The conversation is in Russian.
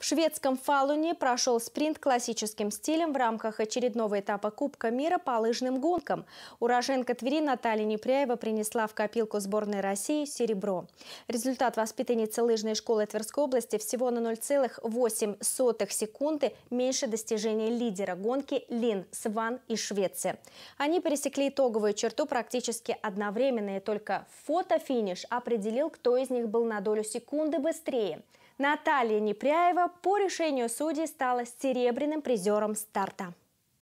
В шведском Фалуне прошел спринт классическим стилем в рамках очередного этапа Кубка мира по лыжным гонкам. Уроженка Твери Наталья Непряева принесла в копилку сборной России серебро. Результат воспитанницы лыжной школы Тверской области всего на 0,08 секунды меньше достижения лидера гонки Лин Сван и Швеции. Они пересекли итоговую черту практически одновременно, и только фотофиниш определил, кто из них был на долю секунды быстрее. Наталья Непряева по решению судей стала серебряным призером старта.